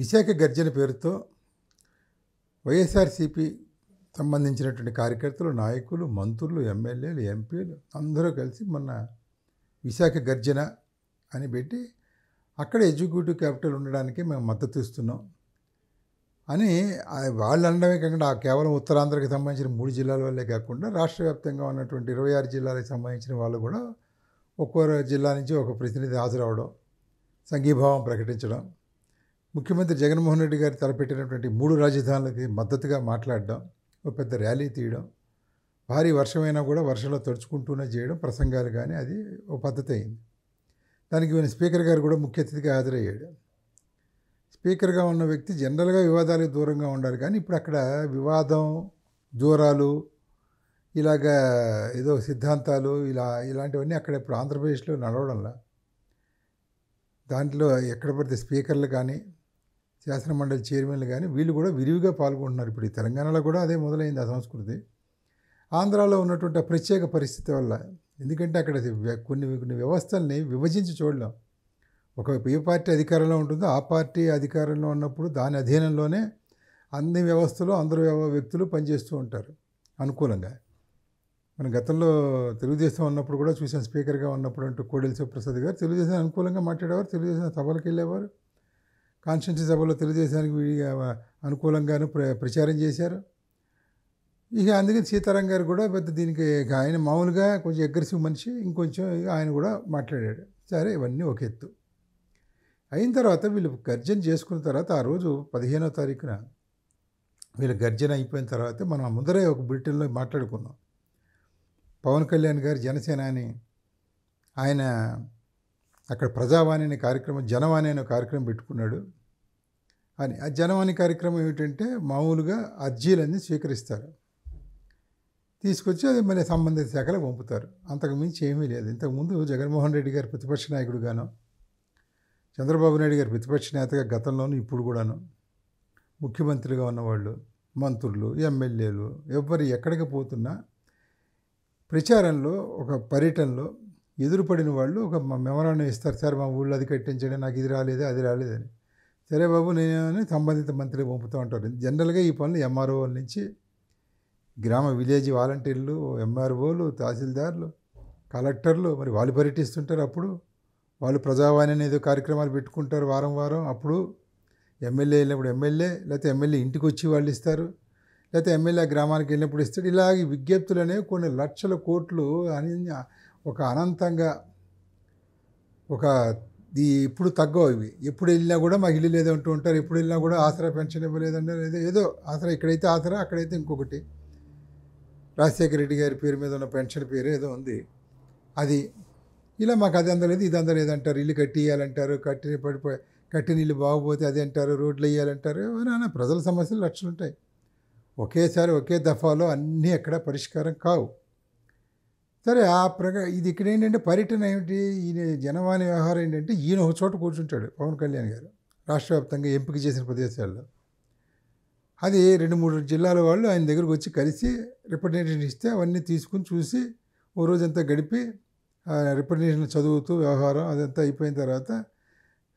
విశాఖ గర్జన పేరుతో వైఎస్ఆర్సీపీ సంబంధించినటువంటి కార్యకర్తలు నాయకులు మంత్రులు ఎమ్మెల్యేలు ఎంపీలు అందరూ కలిసి మొన్న విశాఖ గర్జన అని పెట్టి అక్కడ ఎగ్జిక్యూటివ్ క్యాపిటల్ ఉండడానికి మేము మద్దతు ఇస్తున్నాం అని వాళ్ళు అనడమే కాకుండా కేవలం ఉత్తరాంధ్రకి సంబంధించిన మూడు జిల్లాల వల్లే కాకుండా రాష్ట్ర వ్యాప్తంగా ఉన్నటువంటి ఇరవై ఆరు జిల్లాలకు సంబంధించిన వాళ్ళు కూడా ఒక్కో జిల్లా నుంచి ఒక ప్రతినిధి హాజరవడం సంఘీభావం ప్రకటించడం ముఖ్యమంత్రి జగన్మోహన్ రెడ్డి గారు తలపెట్టినటువంటి మూడు రాజధానులకి మద్దతుగా మాట్లాడడం ఒక పెద్ద ర్యాలీ తీయడం భారీ వర్షమైనా కూడా వర్షంలో తడుచుకుంటూనే చేయడం ప్రసంగాలు కానీ అది ఒక పద్ధతి అయింది దానికి ఈయన స్పీకర్ గారు కూడా ముఖ్య అతిథిగా హాజరయ్యాడు స్పీకర్గా ఉన్న వ్యక్తి జనరల్గా వివాదాలకు దూరంగా ఉండాలి కానీ ఇప్పుడు అక్కడ వివాదం జోరాలు ఇలాగ ఏదో సిద్ధాంతాలు ఇలా ఇలాంటివన్నీ అక్కడ ఇప్పుడు ఆంధ్రప్రదేశ్లో నడవడంలా దాంట్లో ఎక్కడ పడితే స్పీకర్లు కానీ శాసనమండలి చైర్మన్లు కానీ వీళ్ళు కూడా విరివిగా పాల్గొంటున్నారు ఇప్పుడు ఈ తెలంగాణలో కూడా అదే మొదలైంది ఆ సంస్కృతి ఆంధ్రాలో ఉన్నటువంటి ప్రత్యేక పరిస్థితి వల్ల ఎందుకంటే అక్కడ కొన్ని కొన్ని వ్యవస్థల్ని విభజించి చూడలేం ఒక ఏ పార్టీ అధికారంలో ఉంటుందో ఆ పార్టీ అధికారంలో ఉన్నప్పుడు దాని అధీనంలోనే అన్ని వ్యవస్థలు అందరు వ్యక్తులు పనిచేస్తూ ఉంటారు అనుకూలంగా మన గతంలో తెలుగుదేశం ఉన్నప్పుడు కూడా చూసాం స్పీకర్గా ఉన్నప్పుడు అంటూ కోడెల శివప్రసాద్ గారు తెలుగుదేశం అనుకూలంగా మాట్లాడేవారు తెలుగుదేశం సభలకు వెళ్ళేవారు కాన్స్టిట్యూన్సీ సభలో తెలుగుదేశానికి అనుకూలంగాను ప్ర ప్రచారం చేశారు ఇక అందుకని సీతారాం గారు కూడా పెద్ద దీనికి ఆయన మామూలుగా కొంచెం అగ్రెసివ్ మనిషి ఇంకొంచెం ఆయన కూడా మాట్లాడాడు సరే ఇవన్నీ ఒక ఎత్తు అయిన తర్వాత వీళ్ళు గర్జన చేసుకున్న తర్వాత ఆ రోజు పదిహేనో తారీఖున వీళ్ళు గర్జన అయిపోయిన తర్వాత మనం ముందరే ఒక బ్రిటన్లో మాట్లాడుకున్నాం పవన్ కళ్యాణ్ గారు జనసేన అని ఆయన అక్కడ ప్రజావాణి అనే కార్యక్రమం జనవాణి అనే కార్యక్రమం పెట్టుకున్నాడు అని ఆ జనవాణి కార్యక్రమం ఏమిటంటే మామూలుగా అర్జీలన్నీ స్వీకరిస్తారు తీసుకొచ్చి అది మళ్ళీ సంబంధిత శాఖలకు పంపుతారు అంతకుమించి ఏమీ లేదు ఇంతకుముందు జగన్మోహన్ రెడ్డి గారు ప్రతిపక్ష నాయకుడుగాను చంద్రబాబు నాయుడు గారు ప్రతిపక్ష నేతగా గతంలోనూ ఇప్పుడు కూడాను ముఖ్యమంత్రిగా ఉన్నవాళ్ళు మంత్రులు ఎమ్మెల్యేలు ఎవరు ఎక్కడికి పోతున్నా ప్రచారంలో ఒక పర్యటనలో ఎదురుపడిన వాళ్ళు ఒక మెమరాన్ని ఇస్తారు సార్ మా ఊళ్ళో అది కట్టించండి నాకు ఇది రాలేదు అది రాలేదని సరే బాబు నేను సంబంధిత మంత్రి పంపుతూ ఉంటారు జనరల్గా ఈ పనులు ఎంఆర్ఓల నుంచి గ్రామ విలేజ్ వాలంటీర్లు ఎంఆర్ఓలు తహసీల్దార్లు కలెక్టర్లు మరి వాళ్ళు పర్యటిస్తుంటారు అప్పుడు వాళ్ళు ప్రజావాణి అనేది కార్యక్రమాలు పెట్టుకుంటారు వారం వారం అప్పుడు ఎమ్మెల్యే వెళ్ళినప్పుడు ఎమ్మెల్యే లేకపోతే ఎమ్మెల్యే ఇంటికి వచ్చి వాళ్ళు ఇస్తారు లేకపోతే ఎమ్మెల్యే గ్రామానికి వెళ్ళినప్పుడు ఇస్తాడు ఇలాగ అనేవి కొన్ని లక్షల కోట్లు అని ఒక అనంతంగా ఒక ఈ ఇప్పుడు తగ్గవు ఇవి ఎప్పుడు వెళ్ళినా కూడా మాకు ఇల్లు లేదంటూ ఉంటారు ఎప్పుడు వెళ్ళినా కూడా ఆసరా పెన్షన్ ఇవ్వలేదంటే ఏదో ఏదో ఆసరా ఇక్కడైతే ఆసరా అక్కడైతే ఇంకొకటి రాజశేఖర రెడ్డి గారి పేరు మీద ఉన్న పెన్షన్ పేరు ఏదో ఉంది అది ఇలా మాకు అది అందలేదు ఇది అందలేదు అంటారు ఇల్లు కట్టియాలంటారు కట్టిన పడిపోయి కట్టిన ఇల్లు బాగుపోతే అది అంటారు రోడ్లు వేయాలంటారు నానా ప్రజల సమస్యలు లక్షలుంటాయి ఒకేసారి ఒకే దఫాలో అన్నీ ఎక్కడ పరిష్కారం కావు సరే ఆ ప్రకా ఇది ఇక్కడ ఏంటంటే పర్యటన ఏమిటి ఈయన జనవాణి వ్యవహారం ఏంటంటే ఈయన ఒక చోట కూర్చుంటాడు పవన్ కళ్యాణ్ గారు రాష్ట్ర వ్యాప్తంగా ఎంపిక చేసిన ప్రదేశాల్లో అది రెండు మూడు జిల్లాల వాళ్ళు ఆయన దగ్గరకు వచ్చి కలిసి రిప్రజెంటేషన్ ఇస్తే అవన్నీ తీసుకుని చూసి ఓ రోజంతా గడిపి రిప్రజెంటేషన్ చదువుతూ వ్యవహారం అదంతా అయిపోయిన తర్వాత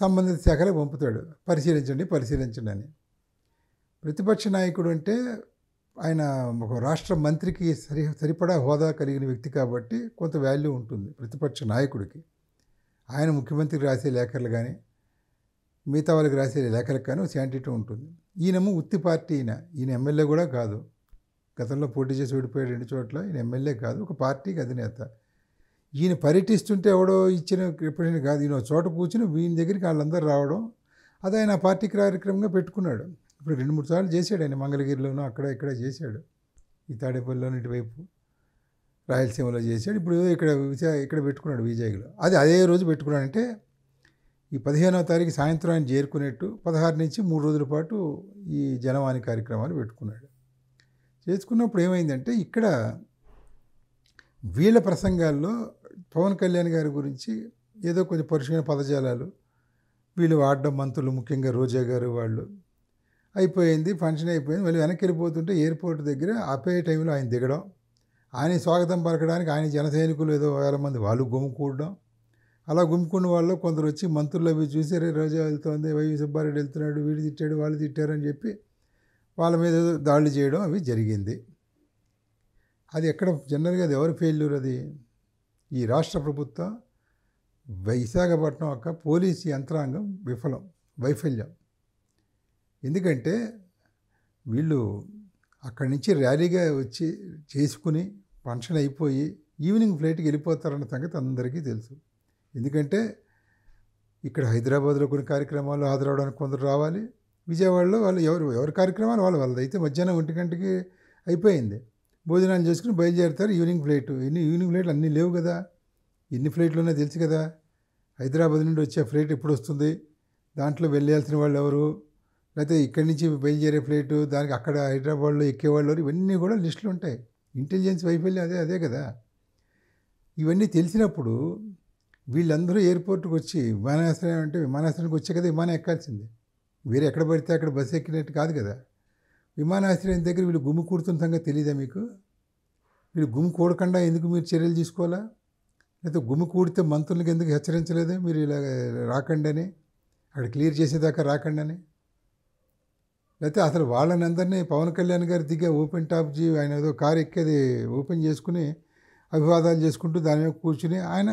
సంబంధిత శాఖలకు పంపుతాడు పరిశీలించండి పరిశీలించండి అని ప్రతిపక్ష నాయకుడు అంటే ఆయన ఒక రాష్ట్ర మంత్రికి సరి సరిపడా హోదా కలిగిన వ్యక్తి కాబట్టి కొంత వాల్యూ ఉంటుంది ప్రతిపక్ష నాయకుడికి ఆయన ముఖ్యమంత్రికి రాసే లేఖలు కానీ మిగతా వాళ్ళకి రాసే లేఖలకు కానీ శాంటిటీ ఉంటుంది ఈయనము ఉత్తి పార్టీ ఈయన ఈయన ఎమ్మెల్యే కూడా కాదు గతంలో పోటీ చేసి ఓడిపోయాడు రెండు చోట్ల ఈయన ఎమ్మెల్యే కాదు ఒక పార్టీకి అధినేత ఈయన పర్యటిస్తుంటే ఎవడో ఇచ్చిన రిప్రజెంట్ కాదు ఈయన చోట కూర్చుని వీని దగ్గరికి వాళ్ళందరూ రావడం అది ఆయన పార్టీ కార్యక్రమంగా పెట్టుకున్నాడు ఇప్పుడు రెండు మూడు సార్లు చేశాడు ఆయన మంగళగిరిలోనూ అక్కడ ఇక్కడ చేశాడు ఈ తాడేపల్లిలోనూ ఇటువైపు రాయలసీమలో చేశాడు ఇప్పుడు ఇక్కడ ఇక్కడ పెట్టుకున్నాడు విజయగిలో అది అదే రోజు పెట్టుకున్నాడంటే ఈ పదిహేనవ తారీఖు సాయంత్రం ఆయన చేరుకునేట్టు పదహారు నుంచి మూడు రోజుల పాటు ఈ జనవాణి కార్యక్రమాలు పెట్టుకున్నాడు చేసుకున్నప్పుడు ఏమైందంటే ఇక్కడ వీళ్ళ ప్రసంగాల్లో పవన్ కళ్యాణ్ గారి గురించి ఏదో కొంచెం పరుషమైన పదజాలాలు వీళ్ళు వాడడం మంత్రులు ముఖ్యంగా రోజా గారు వాళ్ళు అయిపోయింది ఫంక్షన్ అయిపోయింది మళ్ళీ వెనక్కి వెళ్ళిపోతుంటే ఎయిర్పోర్ట్ దగ్గర ఆపే టైంలో ఆయన దిగడం ఆయన స్వాగతం పలకడానికి ఆయన జనసైనికులు ఏదో వేల మంది వాళ్ళు గుమ్ముకూడడం అలా గుమ్ముకున్న వాళ్ళు కొందరు వచ్చి మంత్రులు అవి రే రోజా వెళ్తోంది వైవి సుబ్బారెడ్డి వెళ్తున్నాడు వీడు తిట్టాడు వాళ్ళు తిట్టారు అని చెప్పి వాళ్ళ మీద దాడులు చేయడం అవి జరిగింది అది ఎక్కడ జనరల్గా అది ఎవరి ఫెయిల్యూర్ అది ఈ రాష్ట్ర ప్రభుత్వం విశాఖపట్నం యొక్క పోలీసు యంత్రాంగం విఫలం వైఫల్యం ఎందుకంటే వీళ్ళు అక్కడి నుంచి ర్యాలీగా వచ్చి చేసుకుని ఫంక్షన్ అయిపోయి ఈవినింగ్ ఫ్లైట్కి వెళ్ళిపోతారన్న సంగతి అందరికీ తెలుసు ఎందుకంటే ఇక్కడ హైదరాబాద్లో కొన్ని కార్యక్రమాలు హాజరవడానికి కొందరు రావాలి విజయవాడలో వాళ్ళు ఎవరు ఎవరి కార్యక్రమాలు వాళ్ళు వాళ్ళది అయితే మధ్యాహ్నం ఒంటి గంటకి అయిపోయింది భోజనాలు చేసుకుని బయలుదేరుతారు ఈవినింగ్ ఫ్లైట్ ఎన్ని ఈవినింగ్ ఫ్లైట్లు అన్నీ లేవు కదా ఎన్ని ఫ్లైట్లు ఉన్నాయో తెలుసు కదా హైదరాబాద్ నుండి వచ్చే ఫ్లైట్ ఎప్పుడు వస్తుంది దాంట్లో వెళ్ళాల్సిన వాళ్ళు ఎవరు లేకపోతే ఇక్కడి నుంచి బయలుదేరే ఫ్లైట్ దానికి అక్కడ హైదరాబాద్లో ఎక్కేవాళ్ళు ఇవన్నీ కూడా లిస్టులు ఉంటాయి ఇంటెలిజెన్స్ వైఫల్యం అదే అదే కదా ఇవన్నీ తెలిసినప్పుడు వీళ్ళందరూ ఎయిర్పోర్ట్కి వచ్చి విమానాశ్రయం అంటే విమానాశ్రయానికి వచ్చే కదా విమానం ఎక్కాల్సిందే వేరే ఎక్కడ పడితే అక్కడ బస్సు ఎక్కినట్టు కాదు కదా విమానాశ్రయం దగ్గర వీళ్ళు గుమ్ము కూడుతున్న సంగతి తెలియదా మీకు వీళ్ళు గుమ్ము కూడకుండా ఎందుకు మీరు చర్యలు తీసుకోవాలా లేకపోతే గుమ్ము కూడితే మంత్రులకి ఎందుకు హెచ్చరించలేదు మీరు ఇలా రాకండి అని అక్కడ క్లియర్ చేసేదాకా రాకండి అని లేకపోతే అసలు వాళ్ళని అందరినీ పవన్ కళ్యాణ్ గారి దిగే ఓపెన్ టాప్ జీ ఆయన ఏదో కారు ఎక్కేది ఓపెన్ చేసుకుని అభివాదాలు చేసుకుంటూ దాని మీద కూర్చుని ఆయన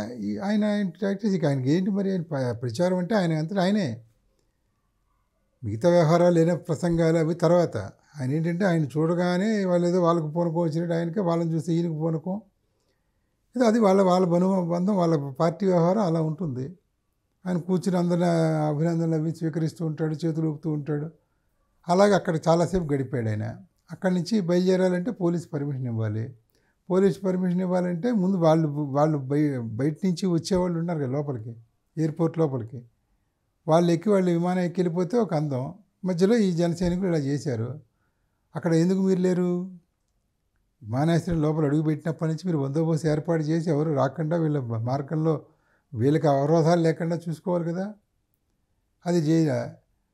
ఆయన ప్రాక్టీస్ ఇక ఆయనకి ఏంటి మరి ఆయన ప్రచారం అంటే ఆయన అంతా ఆయనే మిగతా వ్యవహారాలు లేని ప్రసంగాలు అవి తర్వాత ఆయన ఏంటంటే ఆయన చూడగానే వాళ్ళు ఏదో వాళ్ళకు పూనకం వచ్చినట్టు ఆయనకి వాళ్ళని చూస్తే ఈయనకు పూనకం ఏదో అది వాళ్ళ వాళ్ళ బను బంధం వాళ్ళ పార్టీ వ్యవహారం అలా ఉంటుంది ఆయన కూర్చుని అందరిని అభినందనలు అవి స్వీకరిస్తూ ఉంటాడు చేతులు ఊపుతూ ఉంటాడు అలాగే అక్కడ చాలాసేపు గడిపాడు ఆయన అక్కడి నుంచి బయలుదేరాలంటే పోలీస్ పర్మిషన్ ఇవ్వాలి పోలీస్ పర్మిషన్ ఇవ్వాలంటే ముందు వాళ్ళు వాళ్ళు బయట నుంచి వచ్చేవాళ్ళు ఉన్నారు కదా లోపలికి ఎయిర్పోర్ట్ లోపలికి వాళ్ళు ఎక్కి వాళ్ళు విమానం ఎక్కి వెళ్ళిపోతే ఒక అందం మధ్యలో ఈ జనసైనికులు ఇలా చేశారు అక్కడ ఎందుకు మీరు లేరు విమానాశ్రయం లోపల అడుగుపెట్టినప్పటి నుంచి మీరు బందోబస్తు ఏర్పాటు చేసి ఎవరు రాకుండా వీళ్ళ మార్గంలో వీళ్ళకి అవరోధాలు లేకుండా చూసుకోవాలి కదా అది చేయ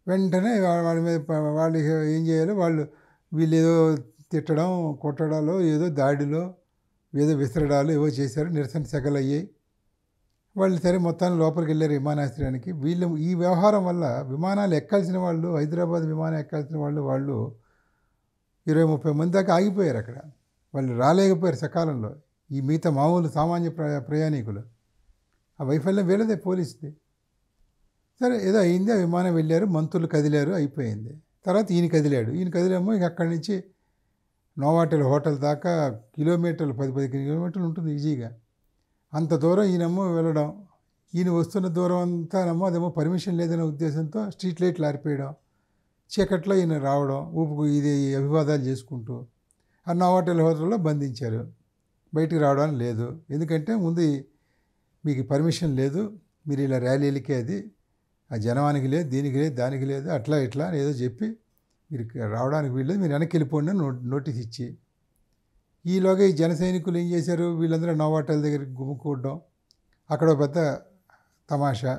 వెంటనే వాళ్ళ మీద వాళ్ళు ఏం చేయాలో వాళ్ళు వీళ్ళు ఏదో తిట్టడం కొట్టడాలో ఏదో దాడిలో ఏదో విసరడాలు ఏవో చేశారు నిరసన సెగలు అయ్యాయి వాళ్ళు సరే మొత్తాన్ని లోపలికి వెళ్ళారు విమానాశ్రయానికి వీళ్ళు ఈ వ్యవహారం వల్ల విమానాలు ఎక్కాల్సిన వాళ్ళు హైదరాబాద్ విమానం ఎక్కాల్సిన వాళ్ళు వాళ్ళు ఇరవై ముప్పై మంది దాకా ఆగిపోయారు అక్కడ వాళ్ళు రాలేకపోయారు సకాలంలో ఈ మిగతా మామూలు సామాన్య ప్రయాణికులు ఆ వైఫల్యం వీళ్ళదే పోలీసుది సరే ఏదో అయింది ఆ విమానం వెళ్ళారు మంత్రులు కదిలారు అయిపోయింది తర్వాత ఈయన కదిలాడు ఈయన కదిలేమో ఇక అక్కడి నుంచి నోవాటల్ హోటల్ దాకా కిలోమీటర్లు పది పది కిలోమీటర్లు ఉంటుంది ఈజీగా అంత దూరం ఈయనమ్మో వెళ్ళడం ఈయన వస్తున్న దూరం అంతానేమో అదేమో పర్మిషన్ లేదనే ఉద్దేశంతో స్ట్రీట్ లైట్లు ఆరిపేయడం చీకట్లో ఈయన రావడం ఊపుకు ఇది అభివాదాలు చేసుకుంటూ ఆ నోవాటల్ హోటల్లో బంధించారు బయటికి రావడానికి లేదు ఎందుకంటే ముందు మీకు పర్మిషన్ లేదు మీరు ఇలా ర్యాలీలకే అది ఆ జనవానికి లేదు దీనికి లేదు దానికి లేదు అట్లా ఇట్లా అని ఏదో చెప్పి మీరు రావడానికి వీళ్ళు మీరు వెనక్కి వెళ్ళిపోండి నోటీస్ ఇచ్చి ఈలోగా ఈ జన సైనికులు ఏం చేశారు వీళ్ళందరూ నోవాటల్ దగ్గరికి గుమ్ముకూడడం అక్కడ పెద్ద తమాషా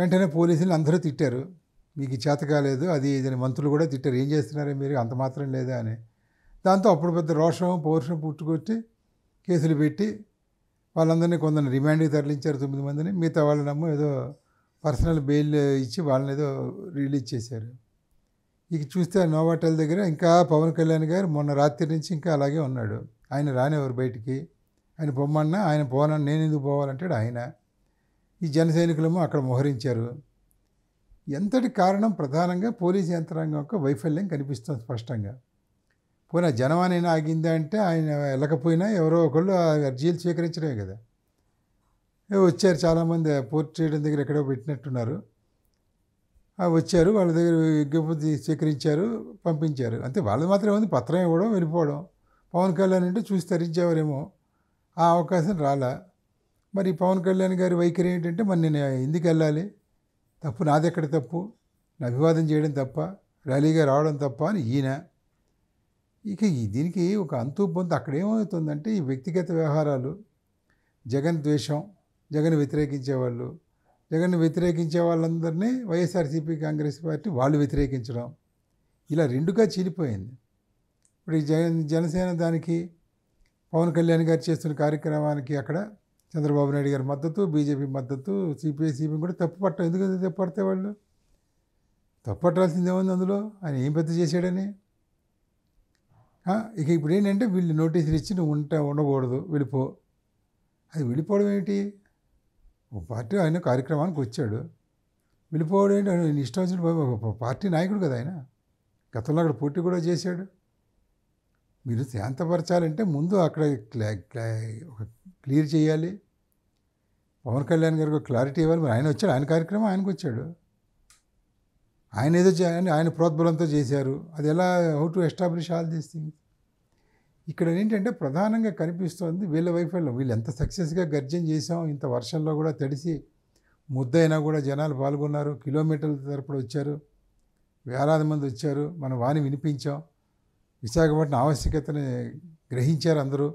వెంటనే పోలీసులు అందరూ తిట్టారు మీకు చేత కాలేదు అది ఇదని మంత్రులు కూడా తిట్టారు ఏం చేస్తున్నారు మీరు అంత మాత్రం లేదా అని దాంతో అప్పుడు పెద్ద రోషం పౌరుషం పుట్టుకొచ్చి కేసులు పెట్టి వాళ్ళందరినీ కొందరిని రిమాండ్కి తరలించారు తొమ్మిది మందిని మిగతా వాళ్ళనేమో ఏదో పర్సనల్ బెయిల్ ఇచ్చి వాళ్ళని ఏదో రిలీజ్ చేశారు ఇక చూస్తే నోవాటల్ దగ్గర ఇంకా పవన్ కళ్యాణ్ గారు మొన్న రాత్రి నుంచి ఇంకా అలాగే ఉన్నాడు ఆయన రానివారు బయటికి ఆయన పొమ్మన్నా ఆయన పోన నేను ఎందుకు పోవాలంటాడు ఆయన ఈ జన సైనికులేమో అక్కడ మోహరించారు ఎంతటి కారణం ప్రధానంగా పోలీసు యంత్రాంగం యొక్క వైఫల్యం కనిపిస్తుంది స్పష్టంగా పోయినా జనం ఆగిందా అంటే ఆయన వెళ్ళకపోయినా ఎవరో ఒకళ్ళు అర్జీలు స్వీకరించడమే కదా వచ్చారు చాలామంది పోర్ట్ చేయడం దగ్గర ఎక్కడో పెట్టినట్టున్నారు వచ్చారు వాళ్ళ దగ్గర విజ్ఞప్తి స్వీకరించారు పంపించారు అంతే వాళ్ళు మాత్రం ఉంది పత్రం ఇవ్వడం వెళ్ళిపోవడం పవన్ కళ్యాణ్ అంటే చూసి తరించేవారేమో ఆ అవకాశం రాలా మరి పవన్ కళ్యాణ్ గారి వైఖరి ఏంటంటే మరి నేను ఎందుకు వెళ్ళాలి తప్పు ఎక్కడ తప్పు నా అభివాదం చేయడం తప్ప ర్యాలీగా రావడం తప్ప అని ఈయన ఇక దీనికి ఒక అంతు పొంతు అక్కడేమవుతుందంటే ఈ వ్యక్తిగత వ్యవహారాలు జగన్ ద్వేషం జగన్ వ్యతిరేకించేవాళ్ళు జగన్ వ్యతిరేకించే వాళ్ళందరినీ వైఎస్ఆర్సీపీ కాంగ్రెస్ పార్టీ వాళ్ళు వ్యతిరేకించడం ఇలా రెండుగా చీలిపోయింది ఇప్పుడు జగన్ జనసేన దానికి పవన్ కళ్యాణ్ గారు చేస్తున్న కార్యక్రమానికి అక్కడ చంద్రబాబు నాయుడు గారి మద్దతు బీజేపీ మద్దతు సిపిఐ కూడా తప్పు పట్ట ఎందుకు తప్పు పడితే వాళ్ళు తప్పు పట్టాల్సింది ఏముంది అందులో ఆయన ఏం పెద్ద చేశాడని ఇక ఇప్పుడు ఏంటంటే వీళ్ళు నోటీసులు ఇచ్చి నువ్వు ఉంటా ఉండకూడదు వెళ్ళిపో అది వెళ్ళిపోవడం ఏమిటి ఒక పార్టీ ఆయన కార్యక్రమానికి వచ్చాడు వెళ్ళిపోవడం ఏంటి ఇష్టం వచ్చిన పార్టీ నాయకుడు కదా ఆయన గతంలో అక్కడ పోటీ కూడా చేశాడు మీరు శాంతపరచాలంటే ముందు అక్కడ ఒక క్లియర్ చేయాలి పవన్ కళ్యాణ్ గారికి క్లారిటీ ఇవ్వాలి మరి ఆయన వచ్చాడు ఆయన కార్యక్రమం ఆయనకు వచ్చాడు ఆయన ఏదో ఆయన ప్రోద్బలంతో చేశారు అది ఎలా how to establish all these things ఇక్కడ ఏంటంటే ప్రధానంగా కనిపిస్తోంది వీళ్ళ వైఫల్యం వీళ్ళు ఎంత సక్సెస్గా గర్జన చేసాం ఇంత వర్షంలో కూడా తడిసి ముద్దైనా కూడా జనాలు పాల్గొన్నారు కిలోమీటర్ల తరపున వచ్చారు వేలాది మంది వచ్చారు మనం వాణి వినిపించాం విశాఖపట్నం ఆవశ్యకతని గ్రహించారు అందరూ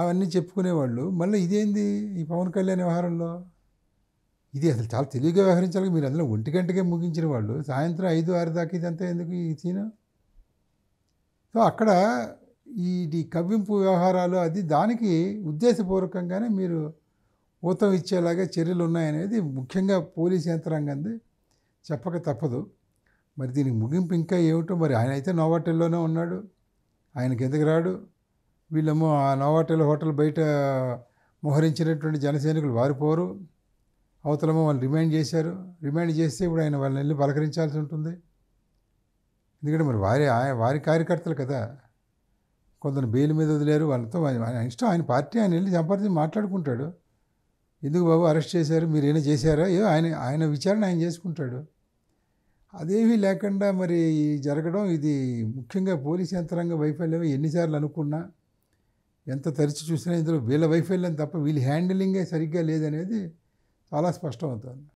అవన్నీ చెప్పుకునేవాళ్ళు మళ్ళీ ఇదేంది ఈ పవన్ కళ్యాణ్ వ్యవహారంలో ఇది అసలు చాలా తెలివిగా వ్యవహరించాలి మీరు అందులో ఒంటి గంటకే ముగించిన వాళ్ళు సాయంత్రం ఐదు ఆరు దాకా ఇదంతా ఎందుకు ఈ సీను సో అక్కడ ఈ కవ్వింపు వ్యవహారాలు అది దానికి ఉద్దేశపూర్వకంగానే మీరు ఊతం ఇచ్చేలాగా చర్యలు ఉన్నాయనేది ముఖ్యంగా పోలీస్ యంత్రాంగంది చెప్పక తప్పదు మరి దీనికి ముగింపు ఇంకా ఏమిటో మరి ఆయన అయితే నోవాటెల్లోనే ఉన్నాడు ఆయనకి ఎందుకు రాడు వీళ్ళేమో ఆ నోవాటెల్ హోటల్ బయట మోహరించినటువంటి జనసైనికులు వారిపోరు అవతలమో వాళ్ళు రిమాండ్ చేశారు రిమాండ్ చేస్తే ఇప్పుడు ఆయన వాళ్ళని వెళ్ళి పలకరించాల్సి ఉంటుంది ఎందుకంటే మరి వారి వారి కార్యకర్తలు కదా కొందరు బెయిల్ మీద వదిలేరు వాళ్ళతో ఆయన ఇష్టం ఆయన పార్టీ ఆయన వెళ్ళి సంప్రదించి మాట్లాడుకుంటాడు ఎందుకు బాబు అరెస్ట్ చేశారు మీరు ఏమైనా చేశారా ఏ ఆయన ఆయన విచారణ ఆయన చేసుకుంటాడు అదేమీ లేకుండా మరి జరగడం ఇది ముఖ్యంగా పోలీస్ యంత్రాంగ వైఫల్యం ఎన్నిసార్లు అనుకున్నా ఎంత తరిచి చూసినా ఇందులో వీళ్ళ వైఫల్యం తప్ప వీళ్ళ హ్యాండిలింగే సరిగ్గా లేదనేది చాలా స్పష్టమవుతుంది